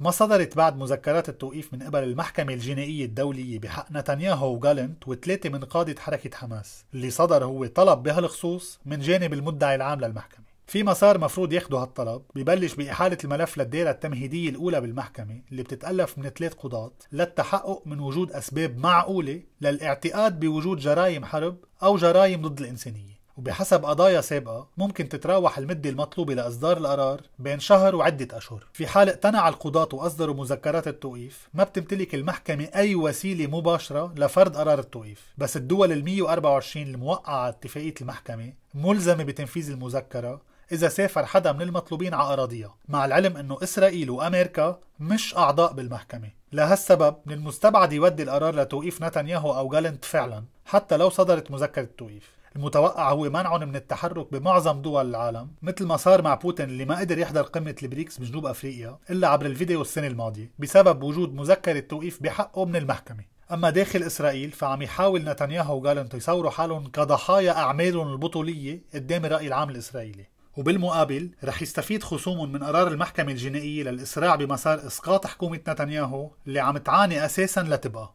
ما صدرت بعد مذكرات التوقيف من قبل المحكمة الجنائية الدولية بحق نتنياهو وغالنت وثلاثة من قادة حركة حماس اللي صدر هو طلب بهالخصوص من جانب المدعي العام للمحكمة في مسار مفروض ياخدوا هالطلب ببلش بإحالة الملف للدائرة التمهيدية الأولى بالمحكمة اللي بتتألف من ثلاث قضاة للتحقق من وجود أسباب معقولة للاعتقاد بوجود جرائم حرب أو جرائم ضد الإنسانية وبحسب قضايا سابقة ممكن تتراوح المدة المطلوبة لإصدار القرار بين شهر وعدة أشهر في حال اقتنع القضاة وأصدروا مذكرات التوقيف ما بتمتلك المحكمة أي وسيلة مباشرة لفرض قرار التوقيف بس الدول ال 124 الموقعة على اتفاقية المحكمة ملزمة بتنفيذ المذكرة إذا سافر حدا من المطلوبين على أراضيها مع العلم أنه إسرائيل وأمريكا مش أعضاء بالمحكمة لهالسبب من المستبعد يودي القرار لتوقيف نتنياهو أو جالنت فعلا حتى لو صدرت مذكرة التوقيف المتوقع هو منعهم من التحرك بمعظم دول العالم مثل ما صار مع بوتين اللي ما قدر يحضر قمة البريكس بجنوب أفريقيا إلا عبر الفيديو السنة الماضية بسبب وجود مذكرة توقيف بحقه من المحكمة أما داخل إسرائيل فعم يحاول نتنياهو وجالنت يصوروا حالهم كضحايا أعمالهم البطولية قدام الرأي العام الإسرائيلي وبالمقابل رح يستفيد خصوم من قرار المحكمة الجنائية للإسراع بمسار إسقاط حكومة نتنياهو اللي عم تعاني أساسا لتبقى